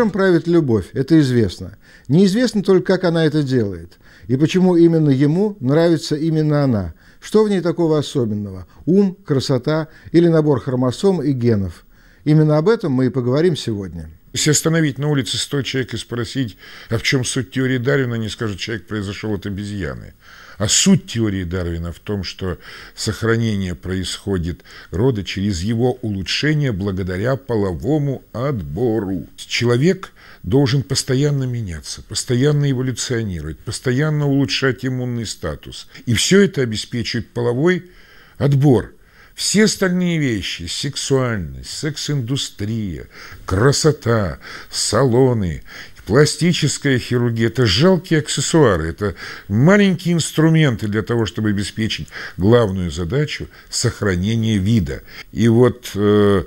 Миром правит любовь, это известно. Неизвестно только, как она это делает, и почему именно ему нравится именно она. Что в ней такого особенного? Ум, красота или набор хромосом и генов? Именно об этом мы и поговорим сегодня. Если остановить на улице 100 человек и спросить, а в чем суть теории Дарвина, не скажет, человек произошел от обезьяны. А суть теории Дарвина в том, что сохранение происходит рода через его улучшение благодаря половому отбору. Человек должен постоянно меняться, постоянно эволюционировать, постоянно улучшать иммунный статус. И все это обеспечивает половой отбор – все остальные вещи – сексуальность, секс-индустрия, красота, салоны – Пластическая хирургия – это жалкие аксессуары, это маленькие инструменты для того, чтобы обеспечить главную задачу – сохранение вида. И вот э,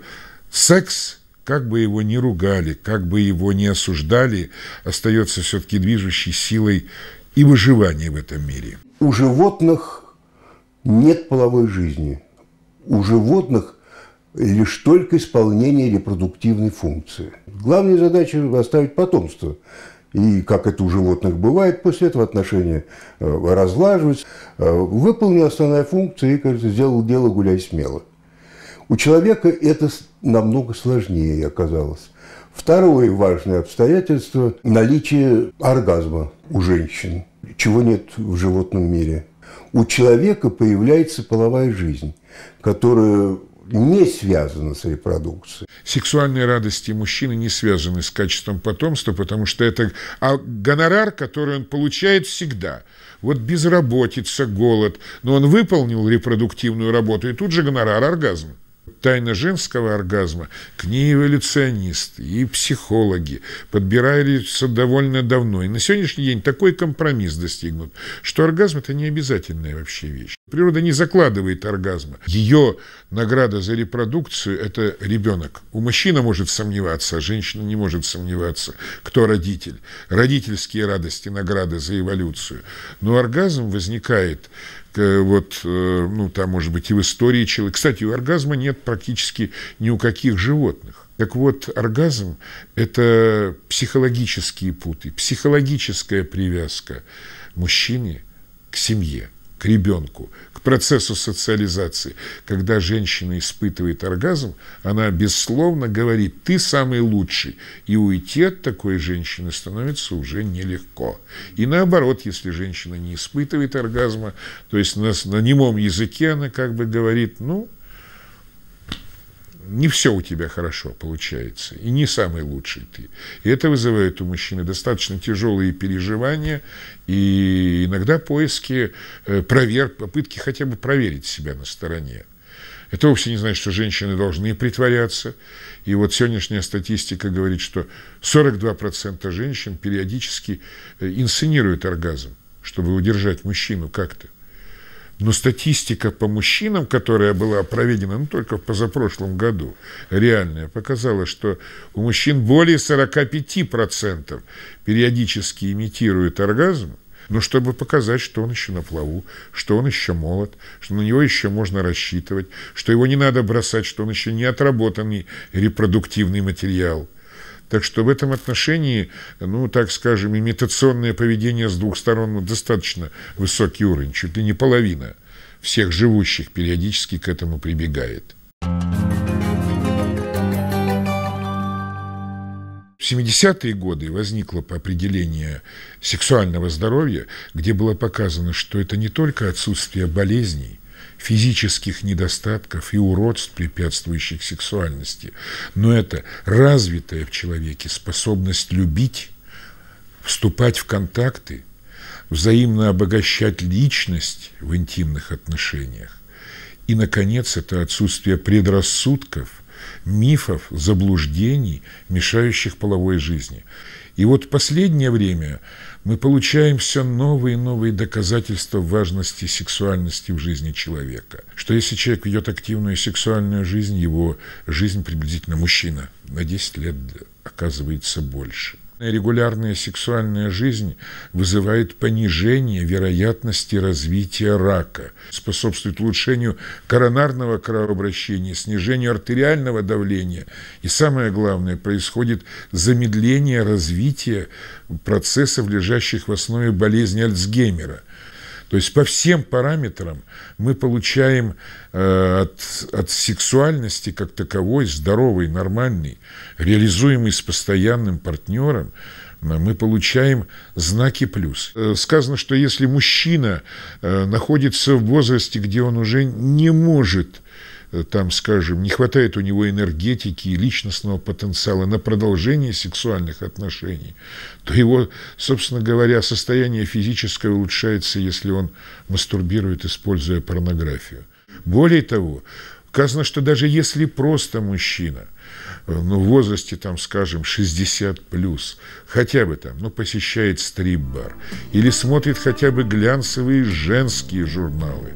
секс, как бы его ни ругали, как бы его ни осуждали, остается все-таки движущей силой и выживания в этом мире. У животных нет половой жизни. У животных – лишь только исполнение репродуктивной функции. Главная задача – оставить потомство. И, как это у животных бывает, после этого отношения э, разлаживаются. Э, выполнил основная функция и, кажется, сделал дело «гуляй смело». У человека это намного сложнее оказалось. Второе важное обстоятельство – наличие оргазма у женщин, чего нет в животном мире. У человека появляется половая жизнь, которая не связано с репродукцией. Сексуальные радости мужчины не связаны с качеством потомства, потому что это а гонорар, который он получает всегда. Вот безработица, голод, но он выполнил репродуктивную работу, и тут же гонорар – оргазм. Тайна женского оргазма к ней эволюционисты и психологи подбираются довольно давно. И на сегодняшний день такой компромисс достигнут, что оргазм – это не обязательная вообще вещь. Природа не закладывает оргазма. Ее награда за репродукцию – это ребенок. У мужчины может сомневаться, а женщина не может сомневаться, кто родитель. Родительские радости – награда за эволюцию. Но оргазм возникает, э, вот, э, ну, там, может быть, и в истории человека. Кстати, у оргазма нет практически ни у каких животных. Так вот, оргазм – это психологические путы, психологическая привязка мужчины к семье к ребенку, к процессу социализации. Когда женщина испытывает оргазм, она бессловно говорит «ты самый лучший», и уйти от такой женщины становится уже нелегко. И наоборот, если женщина не испытывает оргазма, то есть на, на немом языке она как бы говорит «ну, не все у тебя хорошо получается, и не самый лучший ты. И это вызывает у мужчины достаточно тяжелые переживания и иногда поиски, э, провер, попытки хотя бы проверить себя на стороне. Это вовсе не значит, что женщины должны притворяться. И вот сегодняшняя статистика говорит, что 42% женщин периодически э, инсценируют оргазм, чтобы удержать мужчину как-то. Но статистика по мужчинам, которая была проведена ну, только в позапрошлом году, реальная, показала, что у мужчин более 45% периодически имитирует оргазм, но чтобы показать, что он еще на плаву, что он еще молод, что на него еще можно рассчитывать, что его не надо бросать, что он еще не отработанный репродуктивный материал. Так что в этом отношении, ну, так скажем, имитационное поведение с двух сторон ну, достаточно высокий уровень, чуть ли не половина всех живущих периодически к этому прибегает. В 70-е годы возникло по определению сексуального здоровья, где было показано, что это не только отсутствие болезней, физических недостатков и уродств, препятствующих сексуальности, но это развитая в человеке способность любить, вступать в контакты, взаимно обогащать личность в интимных отношениях. И, наконец, это отсутствие предрассудков, мифов, заблуждений, мешающих половой жизни. И вот в последнее время мы получаем все новые и новые доказательства важности сексуальности в жизни человека. Что если человек ведет активную сексуальную жизнь, его жизнь приблизительно мужчина на 10 лет оказывается больше регулярная сексуальная жизнь вызывает понижение вероятности развития рака, способствует улучшению коронарного кровообращения, снижению артериального давления и, самое главное, происходит замедление развития процессов, лежащих в основе болезни Альцгеймера – то есть по всем параметрам мы получаем э, от, от сексуальности как таковой, здоровой, нормальной, реализуемой с постоянным партнером, э, мы получаем знаки плюс. Э, сказано, что если мужчина э, находится в возрасте, где он уже не может Э, там, скажем, не хватает у него энергетики и личностного потенциала на продолжение сексуальных отношений, то его, собственно говоря, состояние физическое улучшается, если он мастурбирует, используя порнографию. Более того, указано, что даже если просто мужчина э, ну, в возрасте, там, скажем, 60+, плюс, хотя бы там, ну, посещает стрип-бар или смотрит хотя бы глянцевые женские журналы,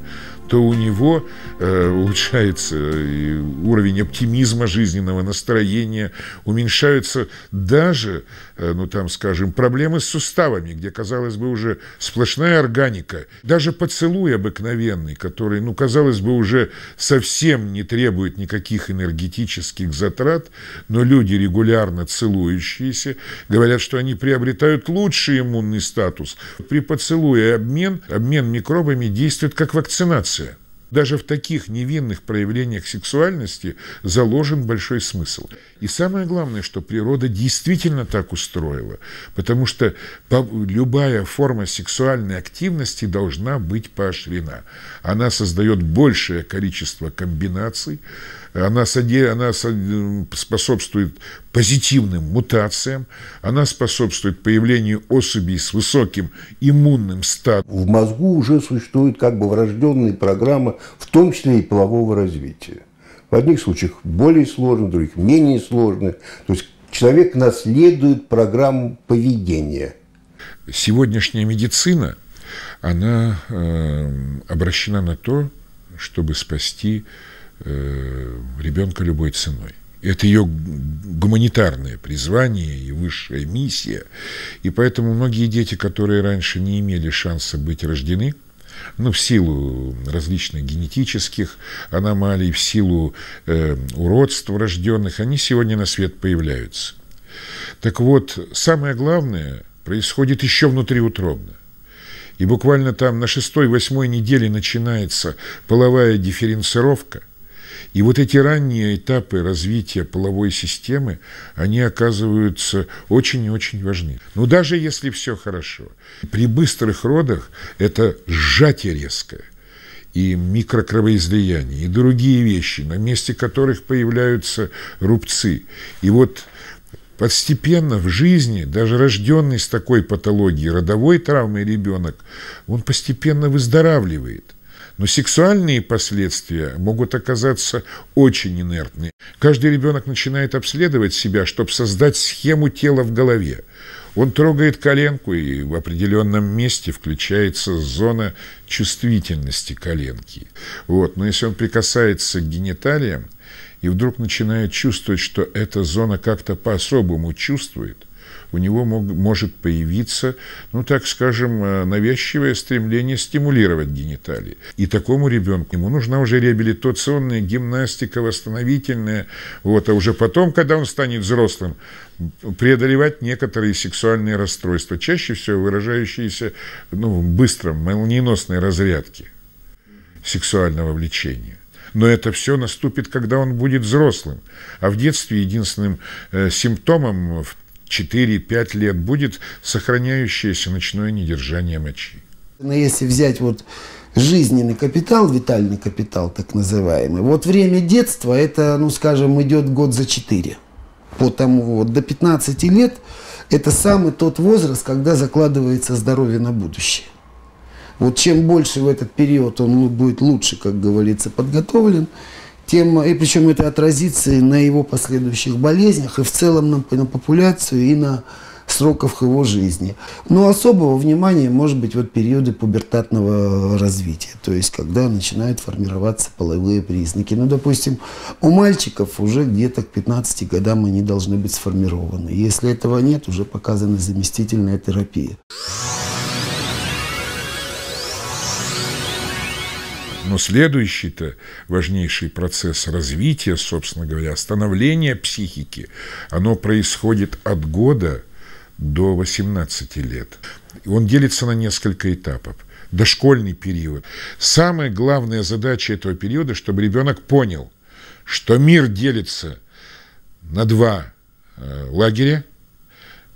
то у него э, улучшается уровень оптимизма жизненного настроения, уменьшаются даже, э, ну там, скажем, проблемы с суставами, где, казалось бы, уже сплошная органика. Даже поцелуй обыкновенный, который, ну, казалось бы, уже совсем не требует никаких энергетических затрат, но люди, регулярно целующиеся, говорят, что они приобретают лучший иммунный статус. При поцелуе обмен, обмен микробами действует как вакцинация даже в таких невинных проявлениях сексуальности заложен большой смысл. И самое главное, что природа действительно так устроила, потому что любая форма сексуальной активности должна быть поощрена. Она создает большее количество комбинаций, она, соди, она способствует позитивным мутациям, она способствует появлению особей с высоким иммунным статусом. В мозгу уже существуют как бы врожденные программы, в том числе и полового развития. В одних случаях более сложных, в других менее сложных. То есть человек наследует программу поведения. Сегодняшняя медицина, она э, обращена на то, чтобы спасти Э, ребенка любой ценой. Это ее гуманитарное призвание и высшая миссия. И поэтому многие дети, которые раньше не имели шанса быть рождены, ну, в силу различных генетических аномалий, в силу э, уродств рожденных, они сегодня на свет появляются. Так вот, самое главное происходит еще внутриутробно. И буквально там на шестой-восьмой неделе начинается половая дифференцировка – и вот эти ранние этапы развития половой системы, они оказываются очень и очень важны. Но даже если все хорошо, при быстрых родах это сжатие резкое и микрокровоизлияние, и другие вещи, на месте которых появляются рубцы. И вот Постепенно в жизни, даже рожденный с такой патологией, родовой травмой ребенок, он постепенно выздоравливает. Но сексуальные последствия могут оказаться очень инертны. Каждый ребенок начинает обследовать себя, чтобы создать схему тела в голове. Он трогает коленку, и в определенном месте включается зона чувствительности коленки. Вот. Но если он прикасается к гениталиям и вдруг начинает чувствовать, что эта зона как-то по-особому чувствует, у него мог, может появиться, ну так скажем, э, навязчивое стремление стимулировать гениталии. И такому ребенку ему нужна уже реабилитационная гимнастика, восстановительная, вот, а уже потом, когда он станет взрослым, преодолевать некоторые сексуальные расстройства, чаще всего выражающиеся ну, в быстром, молниеносной разрядке сексуального влечения. Но это все наступит, когда он будет взрослым. А в детстве единственным э, симптомом в 4-5 лет будет сохраняющееся ночное недержание мочи. Но если взять вот жизненный капитал, витальный капитал так называемый, вот время детства, это, ну скажем, идет год за 4. Потому вот до 15 лет это самый тот возраст, когда закладывается здоровье на будущее. Вот чем больше в этот период он будет лучше, как говорится, подготовлен, тем, и причем это отразится на его последующих болезнях, и в целом на, на популяцию, и на сроков его жизни. Но особого внимания может быть вот периоды пубертатного развития, то есть когда начинают формироваться половые признаки. Ну, допустим, у мальчиков уже где-то к 15 годам они должны быть сформированы. Если этого нет, уже показана заместительная терапия. Но следующий-то важнейший процесс развития, собственно говоря, становления психики, оно происходит от года до 18 лет. Он делится на несколько этапов. Дошкольный период. Самая главная задача этого периода, чтобы ребенок понял, что мир делится на два э, лагеря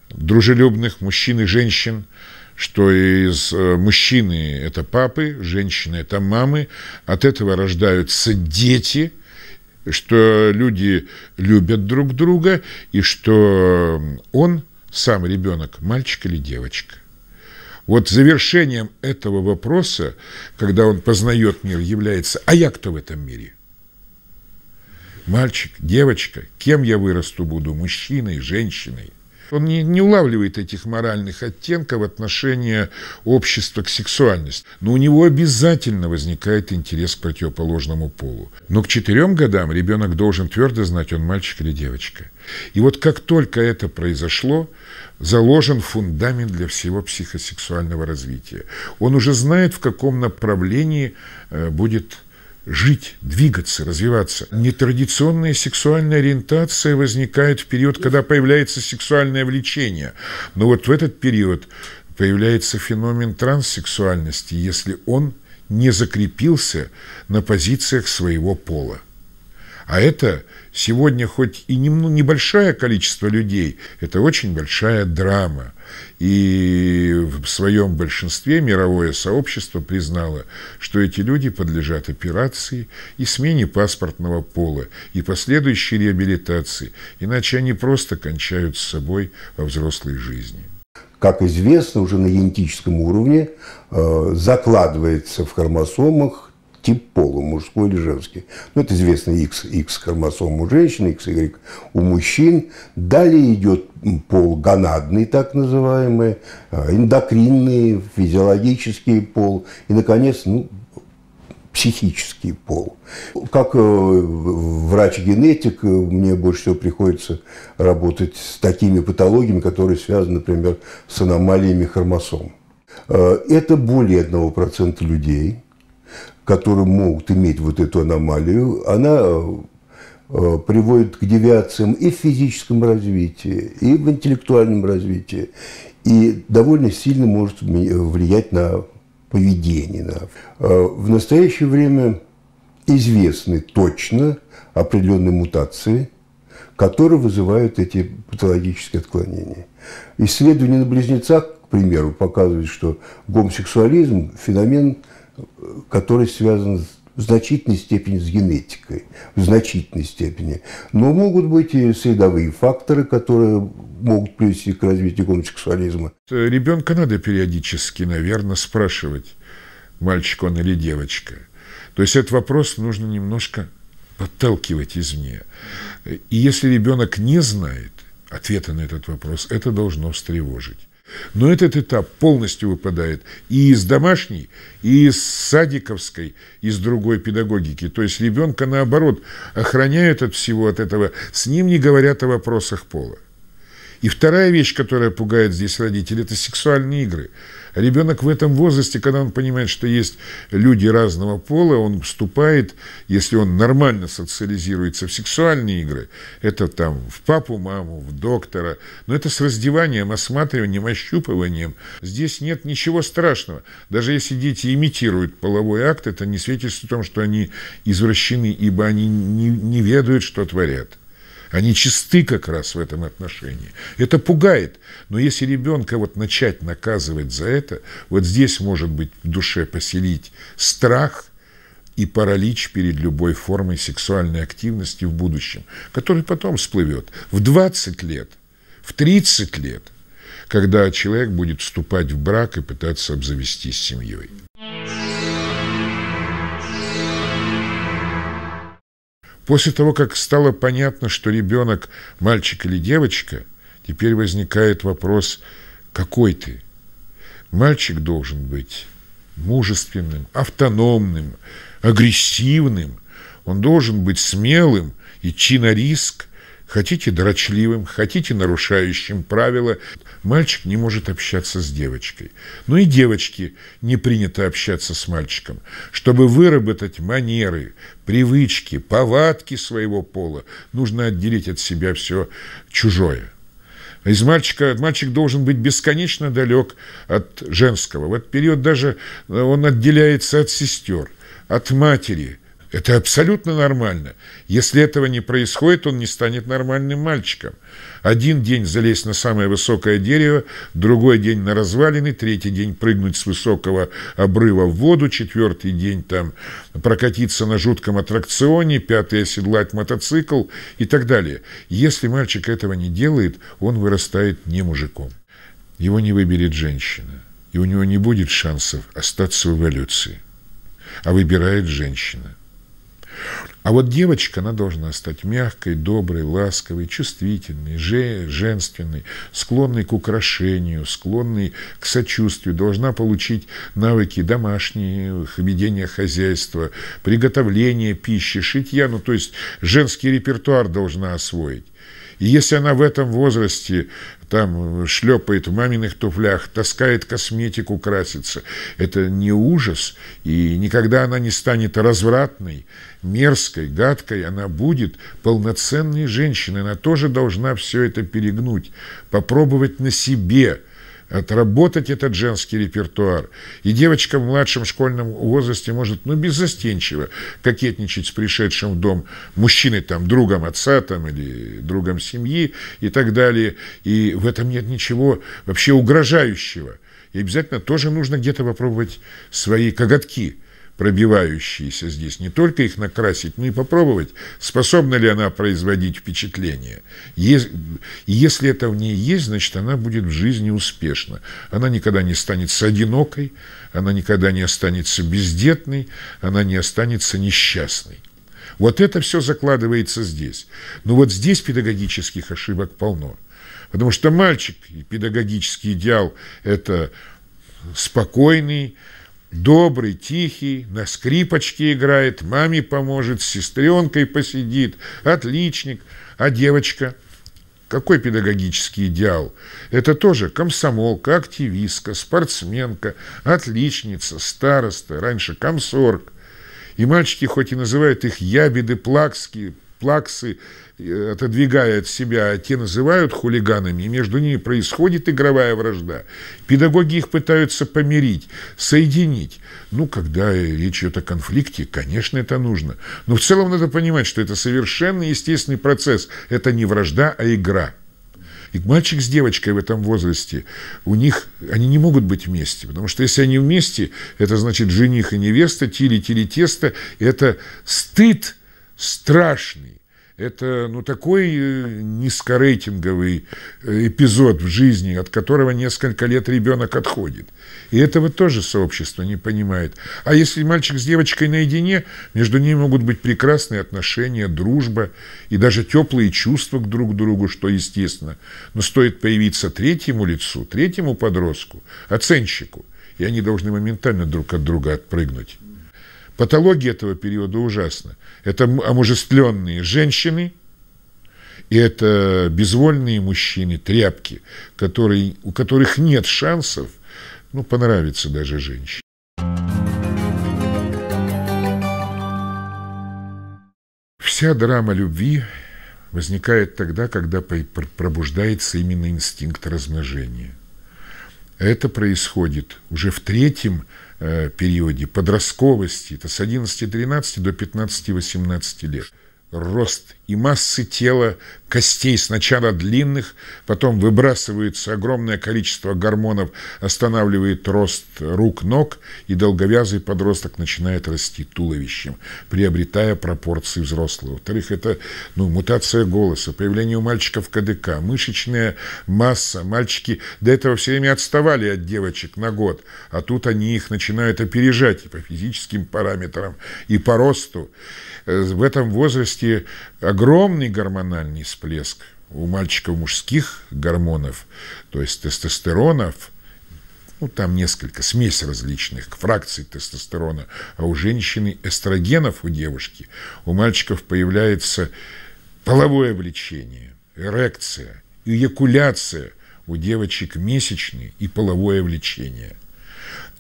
дружелюбных мужчин и женщин – что из э, мужчины это папы, женщины это мамы, от этого рождаются дети, что люди любят друг друга и что он сам ребенок, мальчик или девочка. Вот завершением этого вопроса, когда он познает мир, является «А я кто в этом мире?» Мальчик, девочка, кем я вырасту буду, мужчиной, женщиной – он не, не улавливает этих моральных оттенков отношения общества к сексуальности. Но у него обязательно возникает интерес к противоположному полу. Но к четырем годам ребенок должен твердо знать, он мальчик или девочка. И вот как только это произошло, заложен фундамент для всего психосексуального развития. Он уже знает, в каком направлении э, будет жить, двигаться, развиваться. Нетрадиционная сексуальная ориентация возникает в период, когда появляется сексуальное влечение. Но вот в этот период появляется феномен транссексуальности, если он не закрепился на позициях своего пола. А это сегодня хоть и небольшое количество людей, это очень большая драма. И в своем большинстве мировое сообщество признало, что эти люди подлежат операции и смене паспортного пола, и последующей реабилитации, иначе они просто кончают с собой во взрослой жизни. Как известно, уже на генетическом уровне э, закладывается в хромосомах тип пола, мужской или женский. Ну, это известно X X хромосом у женщин, X Y у мужчин. Далее идет пол гонадный, так называемый, э, эндокринный, физиологический пол. И, наконец, ну, психический пол. Как э, врач-генетик э, мне больше всего приходится работать с такими патологиями, которые связаны, например, с аномалиями хромосом. Это более 1% людей – которые могут иметь вот эту аномалию, она э, приводит к девиациям и в физическом развитии, и в интеллектуальном развитии, и довольно сильно может влиять на поведение. Э, в настоящее время известны точно определенные мутации, которые вызывают эти патологические отклонения. Исследования на близнецах, к примеру, показывают, что гомосексуализм – феномен который связан с в значительной степени с генетикой, в значительной степени. Но могут быть и средовые факторы, которые могут привести к развитию гомосексуализма. Ребенка надо периодически, наверное, спрашивать, мальчик он или девочка. То есть этот вопрос нужно немножко подталкивать извне. И если ребенок не знает ответа на этот вопрос, это должно встревожить. Но этот этап полностью выпадает и из домашней, и из садиковской, из другой педагогики. То есть ребенка, наоборот, охраняют от всего от этого, с ним не говорят о вопросах пола. И вторая вещь, которая пугает здесь родителей, это сексуальные игры. Ребенок в этом возрасте, когда он понимает, что есть люди разного пола, он вступает, если он нормально социализируется, в сексуальные игры. Это там в папу, маму, в доктора. Но это с раздеванием, осматриванием, ощупыванием. Здесь нет ничего страшного. Даже если дети имитируют половой акт, это не свидетельствует о том, что они извращены, ибо они не, не ведают, что творят. Они чисты как раз в этом отношении. Это пугает. Но если ребенка вот начать наказывать за это, вот здесь может быть в душе поселить страх и паралич перед любой формой сексуальной активности в будущем, который потом всплывет в 20 лет, в 30 лет, когда человек будет вступать в брак и пытаться обзавестись семьей. После того, как стало понятно, что ребенок – мальчик или девочка, теперь возникает вопрос «какой ты?». Мальчик должен быть мужественным, автономным, агрессивным, он должен быть смелым, идти на риск, Хотите дрочливым, хотите нарушающим правила. Мальчик не может общаться с девочкой. Ну и девочке не принято общаться с мальчиком. Чтобы выработать манеры, привычки, повадки своего пола, нужно отделить от себя все чужое. Из мальчика, мальчик должен быть бесконечно далек от женского. В этот период даже он отделяется от сестер, от матери – это абсолютно нормально. Если этого не происходит, он не станет нормальным мальчиком. Один день залезть на самое высокое дерево, другой день на развалины, третий день прыгнуть с высокого обрыва в воду, четвертый день там прокатиться на жутком аттракционе, пятый оседлать мотоцикл и так далее. Если мальчик этого не делает, он вырастает не мужиком. Его не выберет женщина, и у него не будет шансов остаться в эволюции. А выбирает женщина. А вот девочка, она должна стать мягкой, доброй, ласковой, чувствительной, женственной, склонной к украшению, склонной к сочувствию, должна получить навыки домашние, ведения хозяйства, приготовления пищи, шитья, ну то есть женский репертуар должна освоить. И если она в этом возрасте там шлепает в маминых туфлях, таскает косметику, красится, это не ужас, и никогда она не станет развратной, мерзкой, гадкой, она будет полноценной женщиной, она тоже должна все это перегнуть, попробовать на себе – отработать этот женский репертуар. И девочка в младшем школьном возрасте может, ну, беззастенчиво кокетничать с пришедшим в дом мужчиной, там, другом отца, там, или другом семьи и так далее. И в этом нет ничего вообще угрожающего. И обязательно тоже нужно где-то попробовать свои коготки – пробивающиеся здесь, не только их накрасить, но и попробовать, способна ли она производить впечатление. Если, если это в ней есть, значит, она будет в жизни успешна. Она никогда не станется одинокой, она никогда не останется бездетной, она не останется несчастной. Вот это все закладывается здесь. Но вот здесь педагогических ошибок полно. Потому что мальчик, и педагогический идеал – это спокойный, Добрый, тихий, на скрипочке играет, маме поможет, с сестренкой посидит, отличник. А девочка? Какой педагогический идеал? Это тоже комсомолка, активистка, спортсменка, отличница, староста, раньше комсорг. И мальчики хоть и называют их ябеды плакские, плаксы, э, отодвигая от себя, те называют хулиганами, и между ними происходит игровая вражда. Педагоги их пытаются помирить, соединить. Ну, когда речь идет о конфликте, конечно, это нужно. Но в целом надо понимать, что это совершенно естественный процесс. Это не вражда, а игра. И мальчик с девочкой в этом возрасте, у них, они не могут быть вместе, потому что если они вместе, это значит жених и невеста, тили-тили-тесто, это стыд страшный. Это ну, такой э, низкорейтинговый э, эпизод в жизни, от которого несколько лет ребенок отходит. И этого тоже сообщество не понимает. А если мальчик с девочкой наедине, между ними могут быть прекрасные отношения, дружба и даже теплые чувства к друг другу, что естественно. Но стоит появиться третьему лицу, третьему подростку, оценщику, и они должны моментально друг от друга отпрыгнуть. Патологии этого периода ужасна. Это омужествленные женщины, и это безвольные мужчины, тряпки, которые, у которых нет шансов ну, понравиться даже женщине. Вся драма любви возникает тогда, когда пробуждается именно инстинкт размножения. Это происходит уже в третьем Э, периоде подростковости, это с 11-13 до 15-18 лет рост и массы тела, костей сначала длинных, потом выбрасывается огромное количество гормонов, останавливает рост рук, ног, и долговязый подросток начинает расти туловищем, приобретая пропорции взрослого. Во-вторых, это ну, мутация голоса, появление у мальчиков КДК, мышечная масса. Мальчики до этого все время отставали от девочек на год, а тут они их начинают опережать и по физическим параметрам, и по росту. Э, в этом возрасте практически огромный гормональный всплеск у мальчиков мужских гормонов, то есть тестостеронов, ну, там несколько, смесь различных фракций тестостерона, а у женщины эстрогенов у девушки, у мальчиков появляется половое влечение, эрекция, эякуляция, у девочек месячные и половое влечение –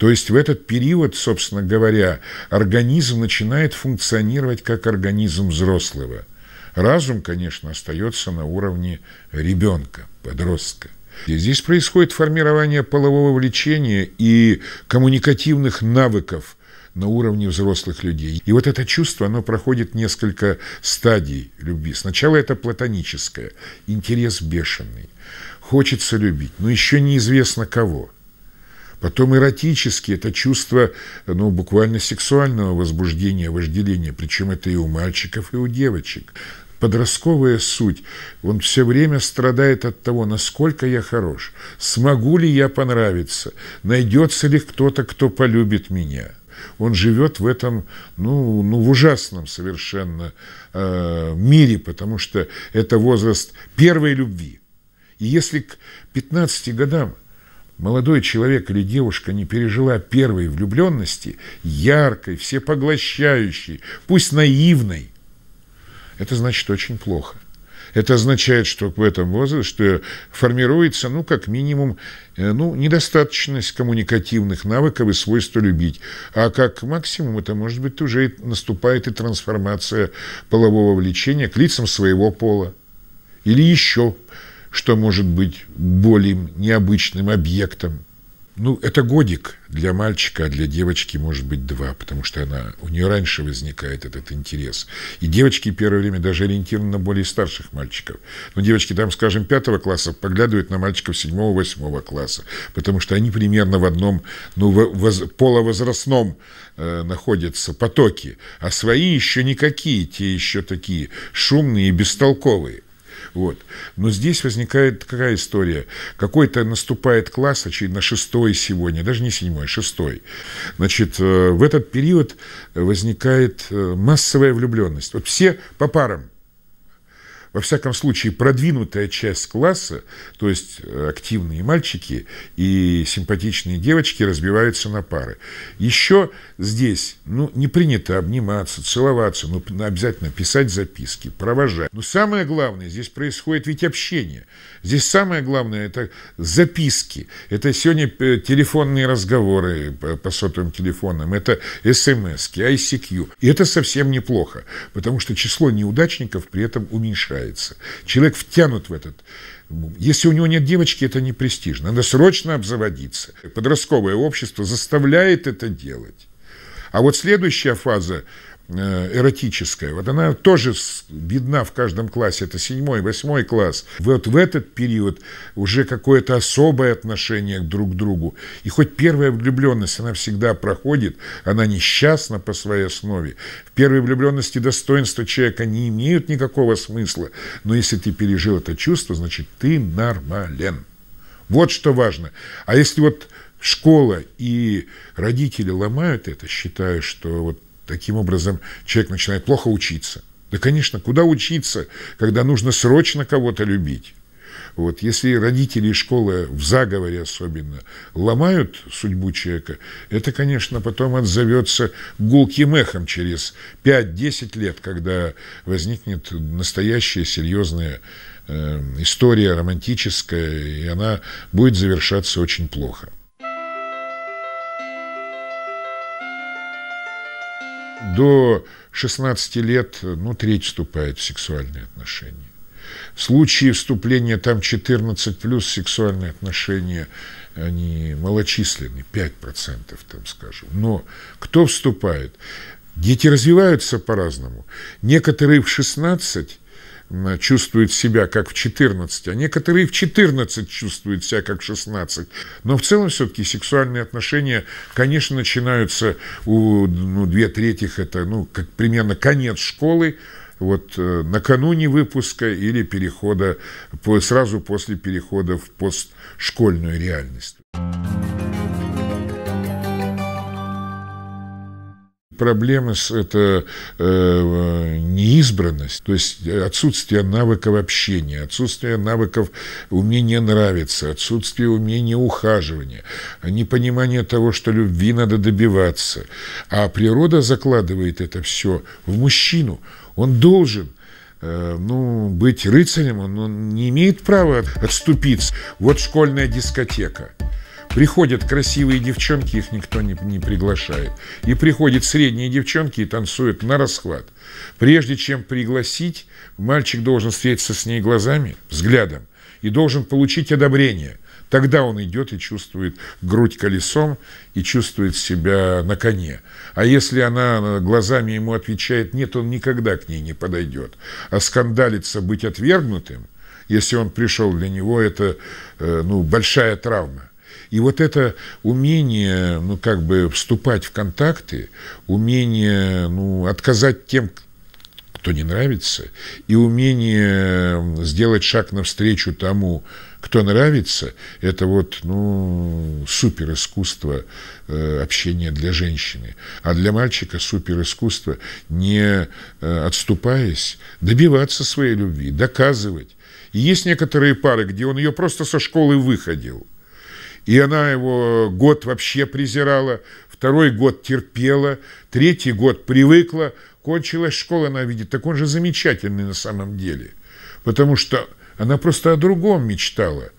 то есть в этот период, собственно говоря, организм начинает функционировать как организм взрослого. Разум, конечно, остается на уровне ребенка, подростка. И здесь происходит формирование полового влечения и коммуникативных навыков на уровне взрослых людей. И вот это чувство, оно проходит несколько стадий любви. Сначала это платоническое, интерес бешеный. Хочется любить, но еще неизвестно кого – Потом эротические это чувство ну, буквально сексуального возбуждения, вожделения, причем это и у мальчиков, и у девочек. Подростковая суть, он все время страдает от того, насколько я хорош, смогу ли я понравиться, найдется ли кто-то, кто полюбит меня. Он живет в этом, ну, ну в ужасном совершенно э, мире, потому что это возраст первой любви. И если к 15 годам молодой человек или девушка не пережила первой влюбленности, яркой, всепоглощающей, пусть наивной, это значит очень плохо. Это означает, что в этом возрасте формируется, ну, как минимум, э, ну, недостаточность коммуникативных навыков и свойства любить. А как максимум это, может быть, уже наступает и трансформация полового влечения к лицам своего пола или еще что может быть более необычным объектом. Ну, это годик для мальчика, а для девочки может быть два, потому что она, у нее раньше возникает этот интерес. И девочки первое время даже ориентированы на более старших мальчиков. Но девочки там, скажем, пятого класса поглядывают на мальчиков седьмого-восьмого класса, потому что они примерно в одном, ну, воз, половозрастном э, находятся потоке, а свои еще никакие, те еще такие шумные и бестолковые. Вот. Но здесь возникает какая история? Какой-то наступает класс, очевидно, шестой сегодня, даже не седьмой, а шестой. Значит, э, в этот период возникает э, массовая влюбленность. Вот все по парам во всяком случае, продвинутая часть класса, то есть э, активные мальчики и симпатичные девочки разбиваются на пары. Еще здесь, ну, не принято обниматься, целоваться, но ну, обязательно писать записки, провожать. Но самое главное, здесь происходит ведь общение. Здесь самое главное – это записки. Это сегодня э, телефонные разговоры по сотовым телефонам, это смс, ICQ. И это совсем неплохо, потому что число неудачников при этом уменьшается нравится. Человек втянут в этот. Если у него нет девочки, это не престижно. Надо срочно обзаводиться. Подростковое общество заставляет это делать. А вот следующая фаза Э, эротическая. Вот она тоже видна в каждом классе. Это седьмой, восьмой класс. Вот в этот период уже какое-то особое отношение друг к другу. И хоть первая влюбленность, она всегда проходит, она несчастна по своей основе. В первой влюбленности достоинства человека не имеют никакого смысла. Но если ты пережил это чувство, значит, ты нормален. Вот что важно. А если вот школа и родители ломают это, считая, что вот Таким образом, человек начинает плохо учиться. Да, конечно, куда учиться, когда нужно срочно кого-то любить? Вот, если родители и школа в заговоре особенно ломают судьбу человека, это, конечно, потом отзовется гулким эхом через 5-10 лет, когда возникнет настоящая серьезная э, история романтическая, и она будет завершаться очень плохо. До 16 лет, ну, треть вступает в сексуальные отношения. В случае вступления там 14 плюс сексуальные отношения, они малочисленны, 5% там, скажем. Но кто вступает? Дети развиваются по-разному. Некоторые в 16 чувствует себя как в 14, а некоторые в 14 чувствуют себя как в 16. Но в целом все-таки сексуальные отношения, конечно, начинаются у ну, две третьих, это ну, как примерно конец школы, вот э, накануне выпуска или перехода, сразу после перехода в постшкольную реальность. проблемы с это э, неизбранность, то есть отсутствие навыков общения, отсутствие навыков умения нравиться, отсутствие умения ухаживания, непонимание того, что любви надо добиваться. А природа закладывает это все в мужчину. Он должен э, – ну, быть рыцарем, он не имеет права отступиться. Вот школьная дискотека – Приходят красивые девчонки, их никто не, не приглашает. И приходят средние девчонки и танцуют на расхват. Прежде чем пригласить, мальчик должен встретиться с ней глазами, взглядом, и должен получить одобрение. Тогда он идет и чувствует грудь колесом и чувствует себя на коне. А если она глазами ему отвечает «нет», он никогда к ней не подойдет. А скандалиться, быть отвергнутым, если он пришел для него, это э, ну, большая травма. И вот это умение, ну, как бы вступать в контакты, умение, ну, отказать тем, кто не нравится, и умение сделать шаг навстречу тому, кто нравится, это вот, ну, супер искусство э, общения для женщины. А для мальчика супер искусство, не э, отступаясь, добиваться своей любви, доказывать. И есть некоторые пары, где он ее просто со школы выходил – и она его год вообще презирала, второй год терпела, третий год привыкла, кончилась школа, она видит, так он же замечательный на самом деле. Потому что она просто о другом мечтала.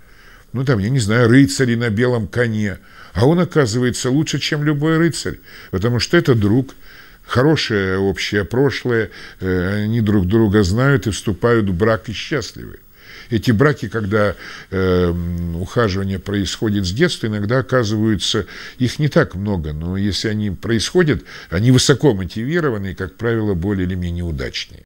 Ну, там, я не знаю, рыцари на белом коне. А он, оказывается, лучше, чем любой рыцарь, потому что это друг, хорошее общее прошлое, э, они друг друга знают и вступают в брак и счастливы эти браки, когда э, ухаживание происходит с детства, иногда оказываются, их не так много, но если они происходят, они высоко мотивированы и, как правило, более или менее удачные.